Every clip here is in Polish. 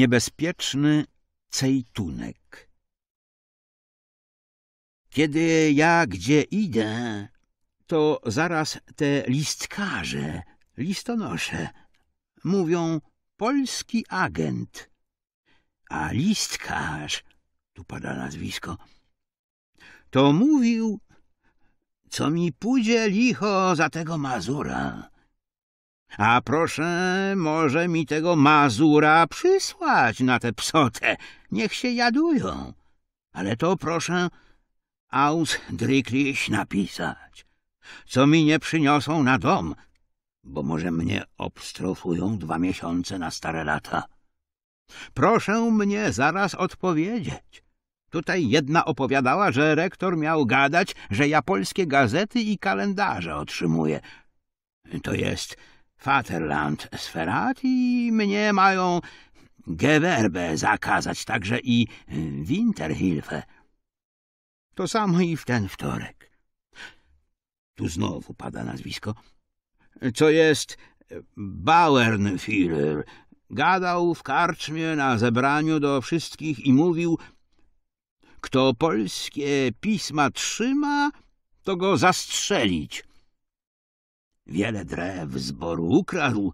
Niebezpieczny cejtunek Kiedy ja gdzie idę, to zaraz te listkarze, listonosze, mówią polski agent, a listkarz, tu pada nazwisko, to mówił, co mi pójdzie licho za tego Mazura. A proszę, może mi tego mazura przysłać na tę psotę. Niech się jadują. Ale to proszę drykliś napisać, co mi nie przyniosą na dom, bo może mnie obstrofują dwa miesiące na stare lata. Proszę mnie zaraz odpowiedzieć. Tutaj jedna opowiadała, że rektor miał gadać, że ja polskie gazety i kalendarze otrzymuję. To jest Vaterland Sferat i mnie mają gewerbę zakazać, także i Winterhilfe. To samo i w ten wtorek. Tu znowu pada nazwisko. Co jest Bauernführer. Gadał w karczmie na zebraniu do wszystkich i mówił, kto polskie pisma trzyma, to go zastrzelić. Wiele drew zboru ukradł,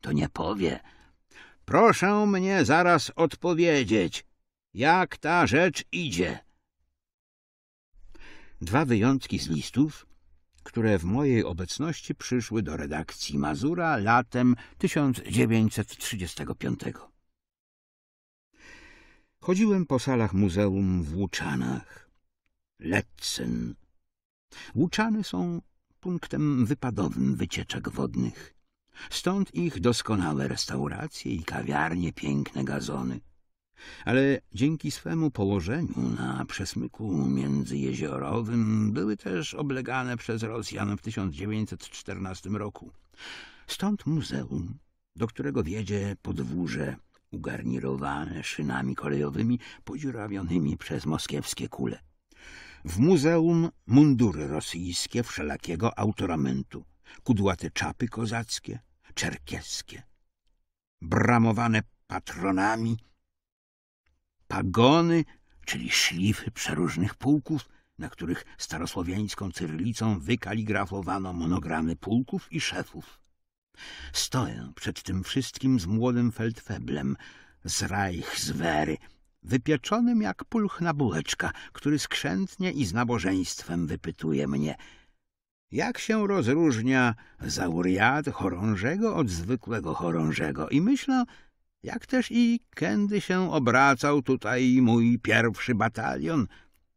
to nie powie. Proszę mnie zaraz odpowiedzieć, jak ta rzecz idzie. Dwa wyjątki z listów, które w mojej obecności przyszły do redakcji Mazura latem 1935. Chodziłem po salach muzeum w Łuczanach. Letzen. Łuczany są punktem wypadowym wycieczek wodnych. Stąd ich doskonałe restauracje i kawiarnie, piękne gazony. Ale dzięki swemu położeniu na przesmyku międzyjeziorowym były też oblegane przez Rosjan w 1914 roku. Stąd muzeum, do którego wiedzie podwórze ugarnirowane szynami kolejowymi podziurawionymi przez moskiewskie kule. W muzeum mundury rosyjskie wszelakiego autoramentu, kudłate czapy kozackie, czerkieskie, bramowane patronami, pagony, czyli szlify przeróżnych pułków, na których starosłowiańską cyrylicą wykaligrafowano monogramy pułków i szefów. Stoję przed tym wszystkim z młodym feldfeblem z Reichswehry, wypieczonym jak pulchna bułeczka, który skrzętnie i z nabożeństwem wypytuje mnie, jak się rozróżnia zauriat chorążego od zwykłego chorążego i myślę, jak też i kędy się obracał tutaj mój pierwszy batalion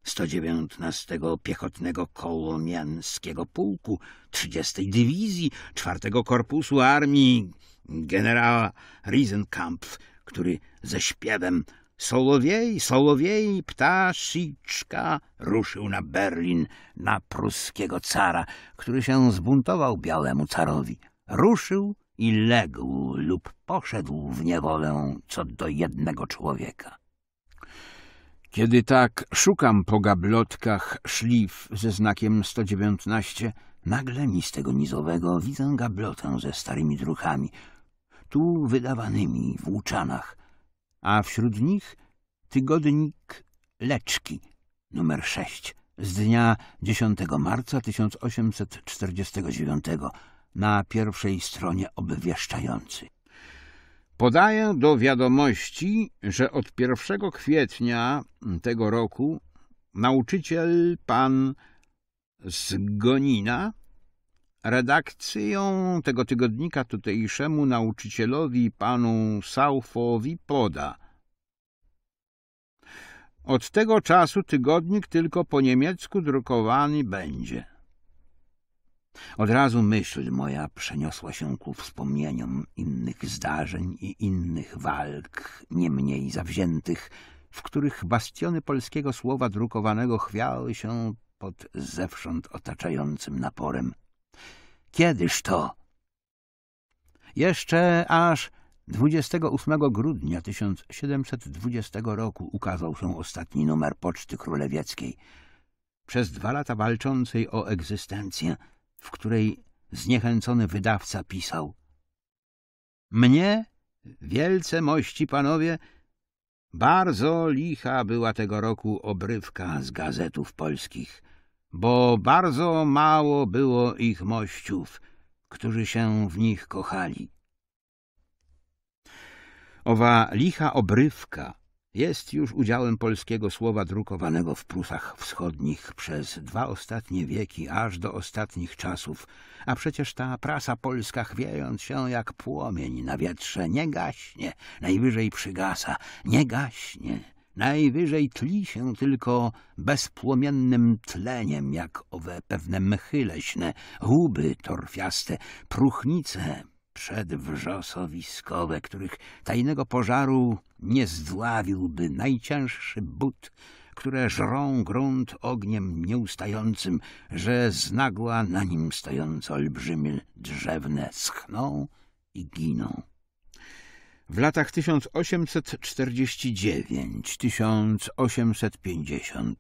119 Piechotnego Kołomianskiego Pułku, 30 Dywizji, 4 Korpusu Armii generała Riesenkampf, który ze śpiewem Sołowiej, sołowiej, ptaszyczka ruszył na Berlin, na pruskiego cara, który się zbuntował białemu carowi. Ruszył i legł lub poszedł w niewolę co do jednego człowieka. Kiedy tak szukam po gablotkach szlif ze znakiem 119, nagle mi z tego nizowego widzę gablotę ze starymi druchami, tu wydawanymi w Łuczanach – a wśród nich tygodnik Leczki, numer 6, z dnia 10 marca 1849, na pierwszej stronie obwieszczający. Podaję do wiadomości, że od 1 kwietnia tego roku nauczyciel pan Zgonina Redakcję tego tygodnika tutejszemu nauczycielowi panu Saufowi poda. Od tego czasu tygodnik tylko po niemiecku drukowany będzie. Od razu myśl moja przeniosła się ku wspomnieniom innych zdarzeń i innych walk, nie mniej zawziętych, w których bastiony polskiego słowa drukowanego chwiały się pod zewsząd otaczającym naporem Kiedyż to? Jeszcze aż 28 grudnia 1720 roku ukazał się ostatni numer Poczty Królewieckiej, przez dwa lata walczącej o egzystencję, w której zniechęcony wydawca pisał Mnie, wielce mości panowie, bardzo licha była tego roku obrywka z gazetów polskich bo bardzo mało było ich mościów, którzy się w nich kochali. Owa licha obrywka jest już udziałem polskiego słowa drukowanego w Prusach Wschodnich przez dwa ostatnie wieki, aż do ostatnich czasów, a przecież ta prasa polska, chwiejąc się jak płomień na wietrze, nie gaśnie, najwyżej przygasa, nie gaśnie Najwyżej tli się tylko bezpłomiennym tleniem, jak owe pewne mchy leśne, łuby torfiaste, próchnice przedwrzosowiskowe, których tajnego pożaru nie zdławiłby najcięższy but, które żrą grunt ogniem nieustającym, że znagła na nim stojące olbrzymie drzewne schną i giną. W latach 1849-1850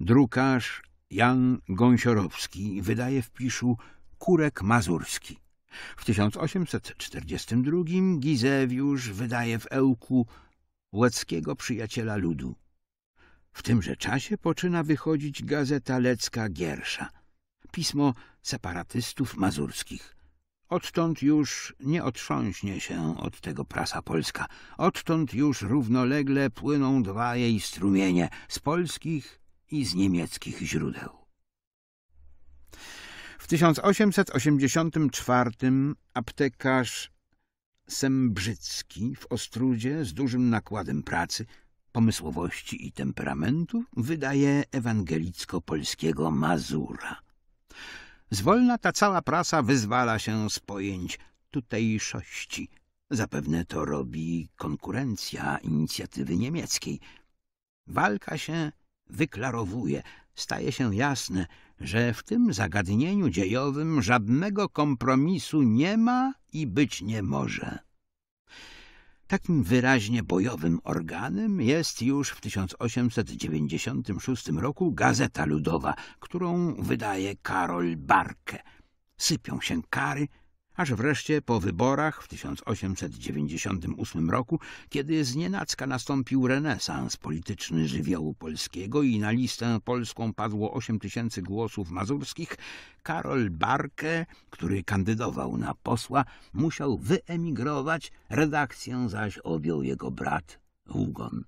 drukarz Jan Gąsiorowski wydaje w piszu Kurek Mazurski. W 1842 Gizewiusz wydaje w Ełku Łeckiego Przyjaciela Ludu. W tymże czasie poczyna wychodzić gazeta Lecka Giersza, pismo separatystów mazurskich – Odtąd już nie otrząśnie się od tego prasa polska. Odtąd już równolegle płyną dwa jej strumienie z polskich i z niemieckich źródeł. W 1884 aptekarz Sembrzycki w Ostrudzie z dużym nakładem pracy, pomysłowości i temperamentu wydaje ewangelicko-polskiego Mazura. Zwolna ta cała prasa wyzwala się z pojęć tutejszości. Zapewne to robi konkurencja inicjatywy niemieckiej. Walka się wyklarowuje, staje się jasne, że w tym zagadnieniu dziejowym żadnego kompromisu nie ma i być nie może. Takim wyraźnie bojowym organem jest już w 1896 roku Gazeta Ludowa, którą wydaje Karol Barke. Sypią się kary aż wreszcie po wyborach w 1898 roku, kiedy znienacka nastąpił renesans polityczny żywiołu polskiego i na listę polską padło 8 tysięcy głosów mazurskich, Karol Barke, który kandydował na posła, musiał wyemigrować, redakcję zaś objął jego brat Hugon.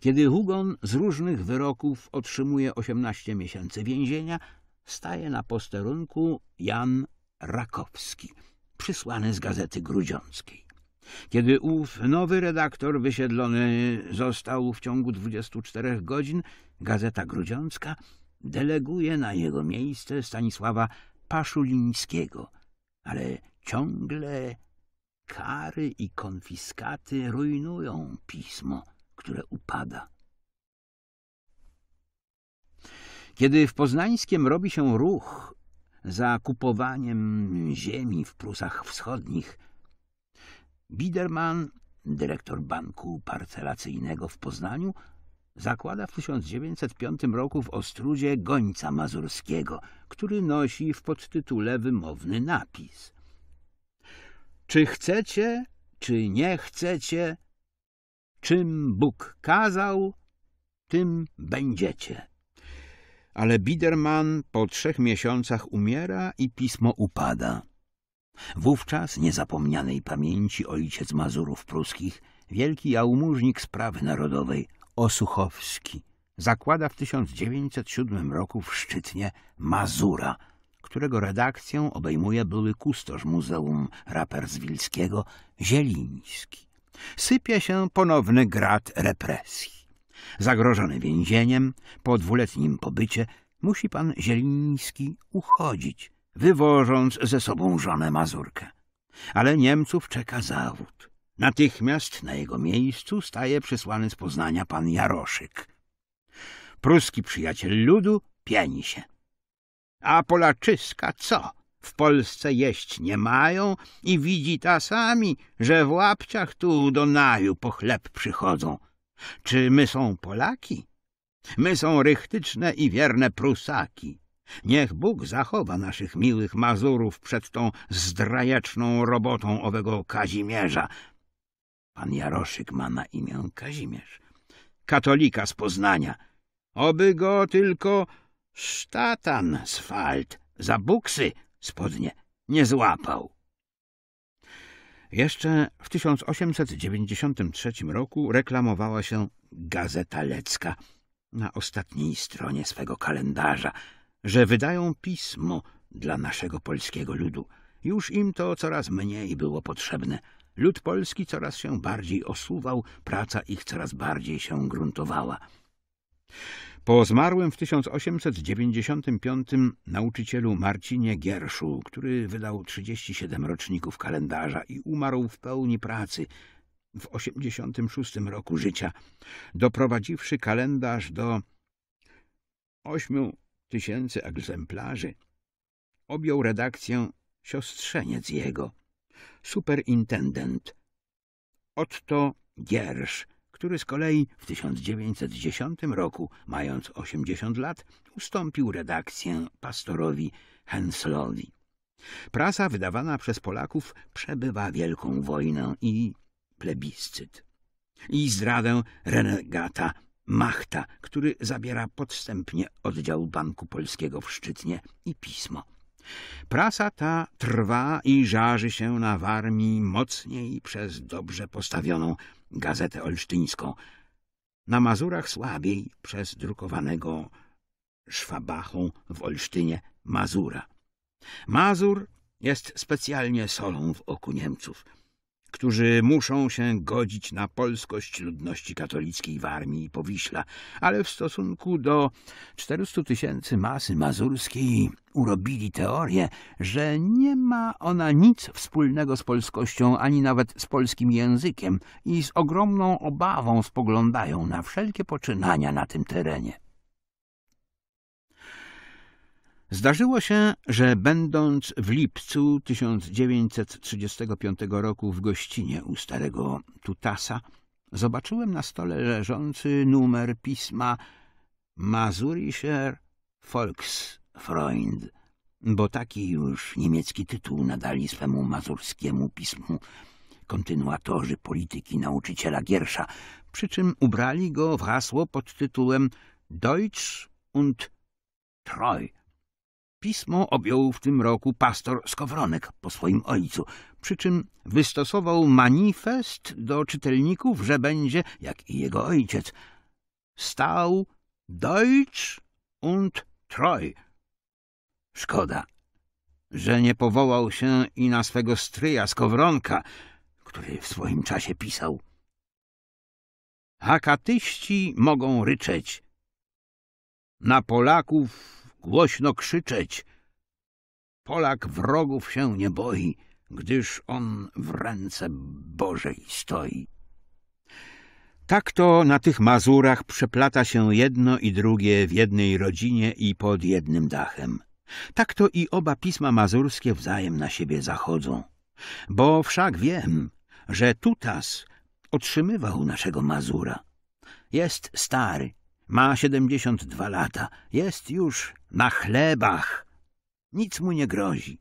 Kiedy Hugon z różnych wyroków otrzymuje 18 miesięcy więzienia, staje na posterunku Jan Rakowski – przysłane z gazety grudziąckiej. Kiedy ów nowy redaktor wysiedlony został w ciągu 24 godzin, Gazeta Grudziącka deleguje na jego miejsce Stanisława Paszulińskiego, ale ciągle kary i konfiskaty rujnują pismo, które upada. Kiedy w Poznańskiem robi się ruch za kupowaniem ziemi w Prusach Wschodnich. Biderman, dyrektor banku parcelacyjnego w Poznaniu, zakłada w 1905 roku w Ostrudzie gońca mazurskiego, który nosi w podtytule wymowny napis. Czy chcecie, czy nie chcecie, czym Bóg kazał, tym będziecie ale Biderman po trzech miesiącach umiera i pismo upada. Wówczas niezapomnianej pamięci ojciec Mazurów Pruskich, wielki jałmużnik sprawy narodowej Osuchowski, zakłada w 1907 roku w Szczytnie Mazura, którego redakcję obejmuje były kustosz Muzeum Raperswilskiego Zieliński. Sypie się ponowny grad represji. Zagrożony więzieniem, po dwuletnim pobycie, musi pan Zieliński uchodzić, wywożąc ze sobą żonę Mazurkę. Ale Niemców czeka zawód. Natychmiast na jego miejscu staje przysłany z Poznania pan Jaroszyk. Pruski przyjaciel ludu pieni się. A Polaczyska co? W Polsce jeść nie mają i widzi ta sami, że w łapciach tu do naju po chleb przychodzą. Czy my są Polaki? My są rychtyczne i wierne Prusaki. Niech Bóg zachowa naszych miłych Mazurów przed tą zdrajeczną robotą owego Kazimierza. Pan Jaroszyk ma na imię Kazimierz, katolika z Poznania. Oby go tylko sztatan z falt za buksy spodnie nie złapał. Jeszcze w 1893 roku reklamowała się Gazeta Lecka na ostatniej stronie swego kalendarza, że wydają pismo dla naszego polskiego ludu. Już im to coraz mniej było potrzebne. Lud polski coraz się bardziej osuwał, praca ich coraz bardziej się gruntowała. Po zmarłym w 1895 nauczycielu Marcinie Gierszu, który wydał 37 roczników kalendarza i umarł w pełni pracy w 86 roku życia, doprowadziwszy kalendarz do 8 tysięcy egzemplarzy, objął redakcję siostrzeniec jego, superintendent Otto Giersz, który z kolei w 1910 roku, mając 80 lat, ustąpił redakcję pastorowi Henslowi. Prasa wydawana przez Polaków przebywa wielką wojnę i plebiscyt. I zdradę renegata Machta, który zabiera podstępnie oddział Banku Polskiego w Szczytnie i pismo. Prasa ta trwa i żarzy się na Warmii mocniej przez dobrze postawioną gazetę olsztyńską. Na Mazurach słabiej przez drukowanego szwabachą w Olsztynie Mazura. Mazur jest specjalnie solą w oku Niemców – którzy muszą się godzić na polskość ludności katolickiej w armii i powiśla, ale w stosunku do 400 tysięcy masy mazurskiej urobili teorię, że nie ma ona nic wspólnego z polskością ani nawet z polskim językiem i z ogromną obawą spoglądają na wszelkie poczynania na tym terenie. Zdarzyło się, że będąc w lipcu 1935 roku w gościnie u starego Tutasa, zobaczyłem na stole leżący numer pisma Mazurischer Volksfreund, bo taki już niemiecki tytuł nadali swemu mazurskiemu pismu kontynuatorzy polityki nauczyciela Giersza, przy czym ubrali go w hasło pod tytułem Deutsch und Treu Pismo objął w tym roku pastor Skowronek po swoim ojcu, przy czym wystosował manifest do czytelników, że będzie, jak i jego ojciec, stał Deutsch und treu. Szkoda, że nie powołał się i na swego stryja Skowronka, który w swoim czasie pisał. Hakatyści mogą ryczeć. Na Polaków głośno krzyczeć. Polak wrogów się nie boi, gdyż on w ręce Bożej stoi. Tak to na tych Mazurach przeplata się jedno i drugie w jednej rodzinie i pod jednym dachem. Tak to i oba pisma mazurskie wzajem na siebie zachodzą. Bo wszak wiem, że Tutas otrzymywał naszego Mazura. Jest stary, ma siedemdziesiąt dwa lata. Jest już na chlebach. Nic mu nie grozi.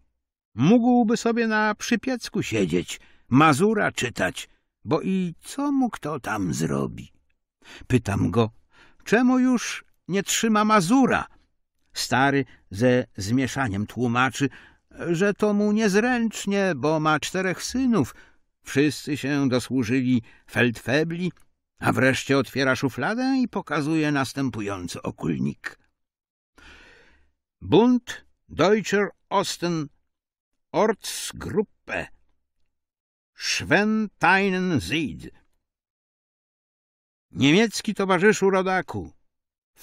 Mógłby sobie na przypiecku siedzieć, mazura czytać, bo i co mu kto tam zrobi? Pytam go, czemu już nie trzyma mazura? Stary ze zmieszaniem tłumaczy, że to mu niezręcznie, bo ma czterech synów. Wszyscy się dosłużyli feldfebli, a wreszcie otwiera szufladę i pokazuje następujący okulnik. Bund Deutscher Osten Ortsgruppe Schwentainen Sied Niemiecki towarzyszu rodaku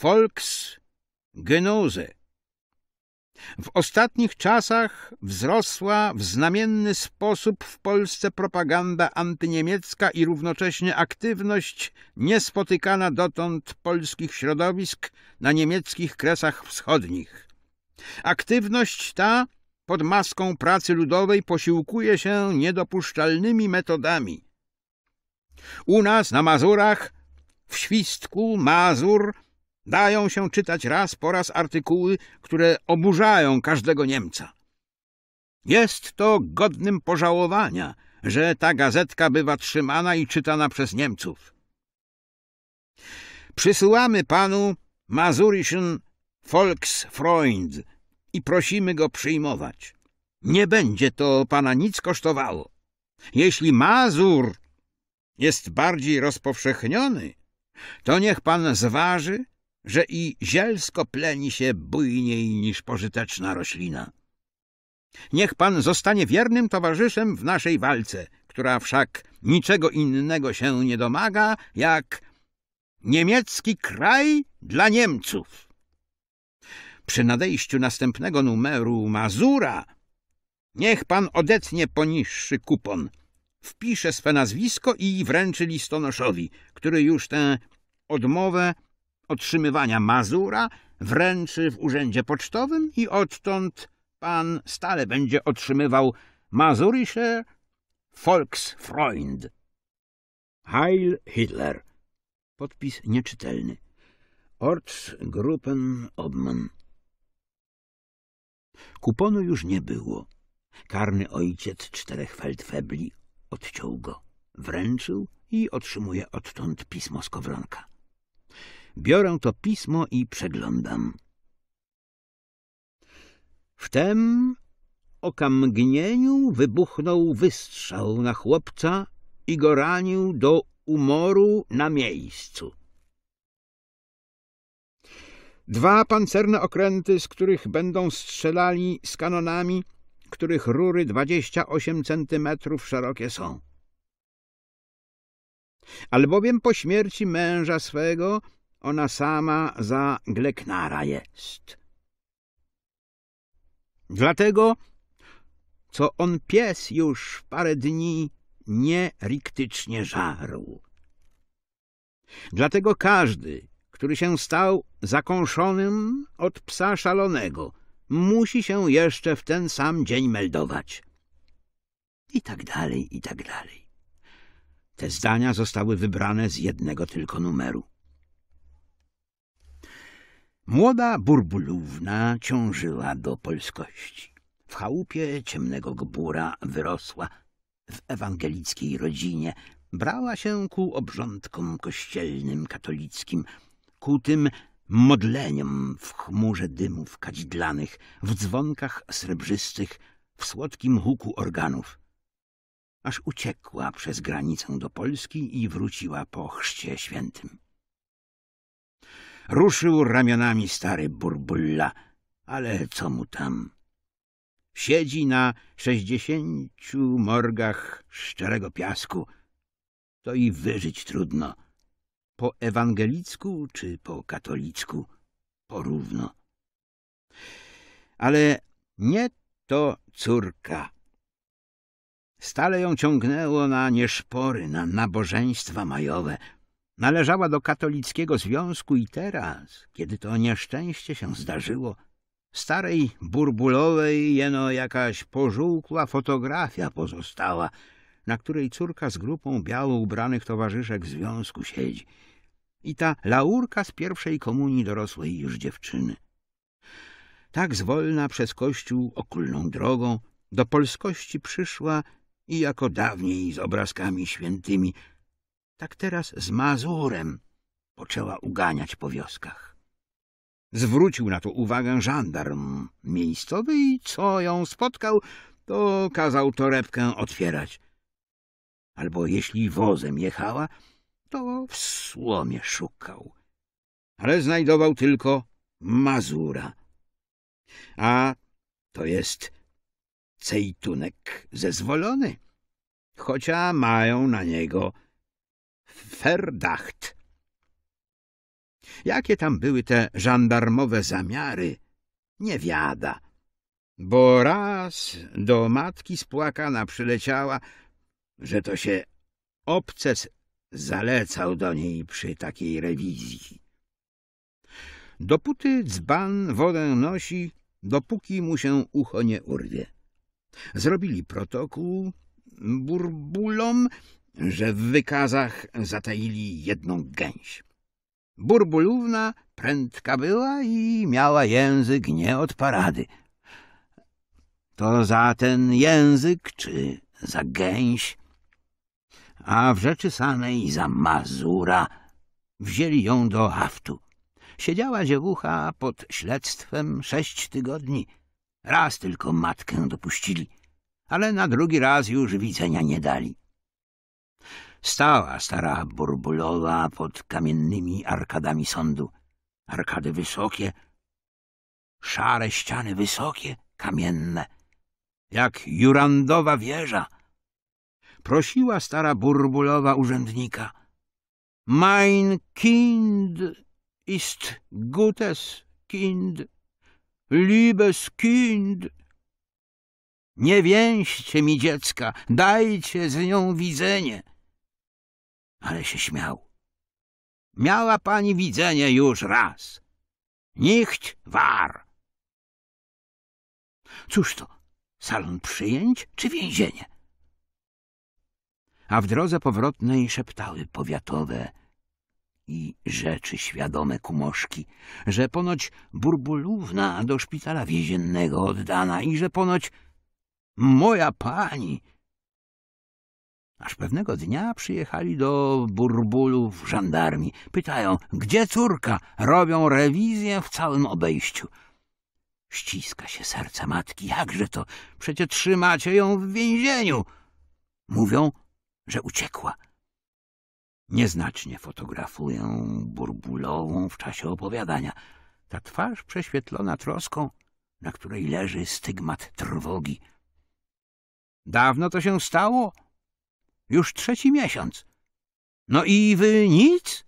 Volksgenose w ostatnich czasach wzrosła w znamienny sposób w Polsce propaganda antyniemiecka i równocześnie aktywność niespotykana dotąd polskich środowisk na niemieckich kresach wschodnich. Aktywność ta pod maską pracy ludowej posiłkuje się niedopuszczalnymi metodami. U nas na Mazurach, w Świstku, Mazur – Dają się czytać raz po raz artykuły, które oburzają każdego Niemca. Jest to godnym pożałowania, że ta gazetka bywa trzymana i czytana przez Niemców. Przysyłamy panu Mazurischen Volksfreund i prosimy go przyjmować. Nie będzie to pana nic kosztowało. Jeśli Mazur jest bardziej rozpowszechniony, to niech pan zważy, że i zielsko pleni się bujniej niż pożyteczna roślina. Niech pan zostanie wiernym towarzyszem w naszej walce, która wszak niczego innego się nie domaga, jak niemiecki kraj dla Niemców. Przy nadejściu następnego numeru Mazura niech pan odetnie poniższy kupon, wpisze swe nazwisko i wręczy listonoszowi, który już tę odmowę otrzymywania mazura wręczy w urzędzie pocztowym i odtąd pan stale będzie otrzymywał Mazurische Volksfreund. Heil Hitler. Podpis nieczytelny. Ortsgruppen Obmann. Kuponu już nie było. Karny ojciec czterech feldfebli odciął go, wręczył i otrzymuje odtąd pismo z kowronka. Biorę to pismo i przeglądam. Wtem okamgnieniu wybuchnął wystrzał na chłopca i go ranił do umoru na miejscu. Dwa pancerne okręty, z których będą strzelali z kanonami, których rury 28 centymetrów szerokie są. Albowiem po śmierci męża swego ona sama za Gleknara jest. Dlatego, co on pies już parę dni nie riktycznie żarł. Dlatego każdy, który się stał zakąszonym od psa szalonego, musi się jeszcze w ten sam dzień meldować. I tak dalej, i tak dalej. Te zdania zostały wybrane z jednego tylko numeru. Młoda burbulówna ciążyła do polskości. W chałupie ciemnego gbura wyrosła w ewangelickiej rodzinie. Brała się ku obrządkom kościelnym katolickim, ku tym modleniom w chmurze dymów kadzidlanych, w dzwonkach srebrzystych, w słodkim huku organów. Aż uciekła przez granicę do Polski i wróciła po chrzcie świętym. Ruszył ramionami stary burbulla, ale co mu tam? Siedzi na sześćdziesięciu morgach szczerego piasku. To i wyżyć trudno. Po ewangelicku czy po katolicku? Porówno. Ale nie to córka. Stale ją ciągnęło na nieszpory, na nabożeństwa majowe – należała do katolickiego związku i teraz, kiedy to nieszczęście się zdarzyło, starej burbulowej jeno jakaś pożółkła fotografia pozostała, na której córka z grupą biało ubranych towarzyszek związku siedzi. I ta laurka z pierwszej komunii dorosłej już dziewczyny. Tak zwolna przez kościół okulną drogą do polskości przyszła i jako dawniej z obrazkami świętymi – tak teraz z Mazurem poczęła uganiać po wioskach. Zwrócił na to uwagę żandarm miejscowy i co ją spotkał, to kazał torebkę otwierać. Albo jeśli wozem jechała, to w słomie szukał. Ale znajdował tylko Mazura. A to jest cejtunek zezwolony, chociaż mają na niego Verdacht. Jakie tam były te żandarmowe zamiary, nie wiada. Bo raz do matki spłakana przyleciała, że to się obces zalecał do niej przy takiej rewizji. Dopóty dzban wodę nosi, dopóki mu się ucho nie urwie. Zrobili protokół burbulom że w wykazach zataili jedną gęś. Burbulówna prędka była i miała język nie od parady. To za ten język czy za gęś, a w rzeczy samej za mazura wzięli ją do haftu. Siedziała dziewucha pod śledztwem sześć tygodni. Raz tylko matkę dopuścili, ale na drugi raz już widzenia nie dali. Stała stara burbulowa pod kamiennymi arkadami sądu. Arkady wysokie, szare ściany wysokie, kamienne, jak jurandowa wieża. Prosiła stara burbulowa urzędnika. Mein Kind ist gutes Kind, liebes Kind. Nie więźcie mi dziecka, dajcie z nią widzenie ale się śmiał. Miała pani widzenie już raz. Nicht war. Cóż to, salon przyjęć czy więzienie? A w drodze powrotnej szeptały powiatowe i rzeczy świadome kumoszki, że ponoć burbulówna do szpitala więziennego oddana i że ponoć moja pani Aż pewnego dnia przyjechali do burbulów żandarmi. Pytają, gdzie córka? Robią rewizję w całym obejściu. Ściska się serce matki. Jakże to? Przecie trzymacie ją w więzieniu. Mówią, że uciekła. Nieznacznie fotografuję burbulową w czasie opowiadania. Ta twarz prześwietlona troską, na której leży stygmat trwogi. Dawno to się stało? Już trzeci miesiąc. No i wy nic?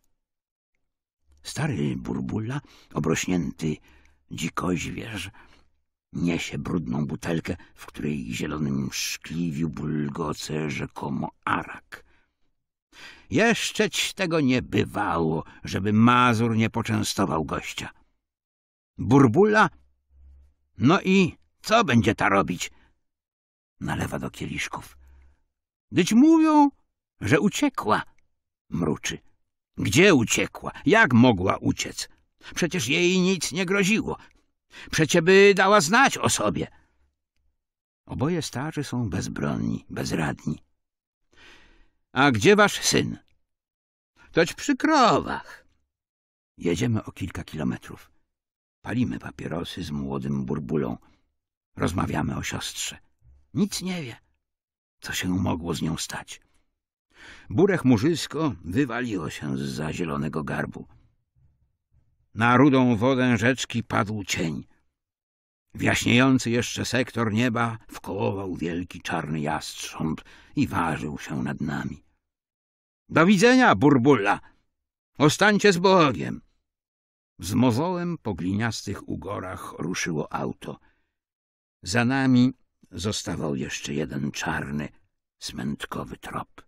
Stary burbulla, obrośnięty dzikoźwierz, niesie brudną butelkę, w której zielonym szkliwiu bulgoce rzekomo arak. Jeszczeć tego nie bywało, żeby Mazur nie poczęstował gościa. Burbulla? No i co będzie ta robić? Nalewa do kieliszków. Dyć mówią, że uciekła, mruczy. Gdzie uciekła? Jak mogła uciec? Przecież jej nic nie groziło. Przecie by dała znać o sobie. Oboje starzy są bezbronni, bezradni. A gdzie wasz syn? Toć przy krowach. Jedziemy o kilka kilometrów. Palimy papierosy z młodym burbulą. Rozmawiamy o siostrze. Nic nie wie co się mogło z nią stać. Burech murzysko wywaliło się za zielonego garbu. Na rudą wodę rzeczki padł cień. W jeszcze sektor nieba wkołował wielki czarny jastrząb i ważył się nad nami. — Do widzenia, burbulla! Ostańcie z Bogiem! Z mozołem po gliniastych ugorach ruszyło auto. Za nami zostawał jeszcze jeden czarny, smętkowy trop.